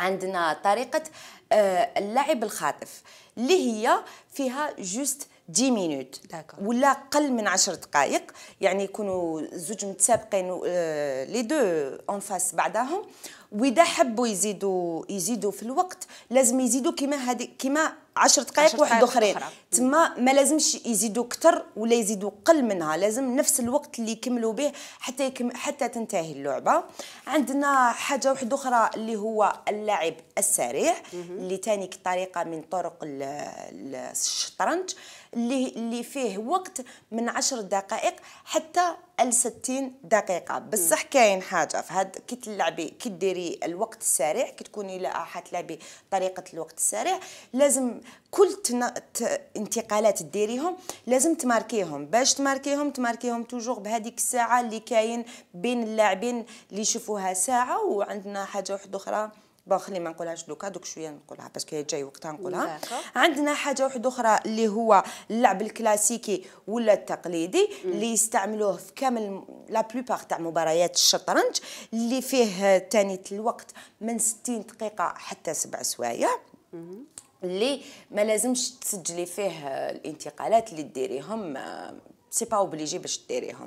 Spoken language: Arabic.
عندنا طريقة آه، اللعب الخاطف اللي هي فيها جوست دي مينوت ولا قل من عشر دقائق يعني يكونوا زوج متسابقين آه لي دو اون فاس بعضهم واذا حبوا يزيدوا يزيدوا في الوقت لازم يزيدوا كما هذه كما 10 دقائق واحد اخرين تما ما لازمش يزيدوا اكثر ولا يزيدوا قل منها لازم نفس الوقت اللي يكملوا به حتى يكم حتى تنتهي اللعبه عندنا حاجه واحده اخرى اللي هو اللعب السريع اللي تاني طريقه من طرق الشطرنج اللي اللي فيه وقت من 10 دقائق حتى ل 60 دقيقه بصح كاين حاجه في هاد كي تلعبي كي ديري الوقت السريع كي تكوني لا حتلعبي طريقه الوقت السريع لازم كل تنا... ت... انتقالات ديريهم لازم تماركيهم باش تماركيهم تماركيهم توجور بهذيك الساعه اللي كاين بين اللاعبين اللي يشوفوها ساعه وعندنا حاجه واحده اخرى بون خلي ما نقولهاش دوكا دوك شويه نقولها باسكو هي جاي وقتها نقولها عندنا حاجه واحده اخرى اللي هو اللعب الكلاسيكي ولا التقليدي اللي يستعملوه في كامل لا بلوبار تاع مباريات الشطرنج اللي فيه تاني الوقت من 60 دقيقه حتى سبع سوايع اللي ما لازمش تسجلي فيه الانتقالات اللي ديريهم آه، سي با اوبليجي باش ديريهم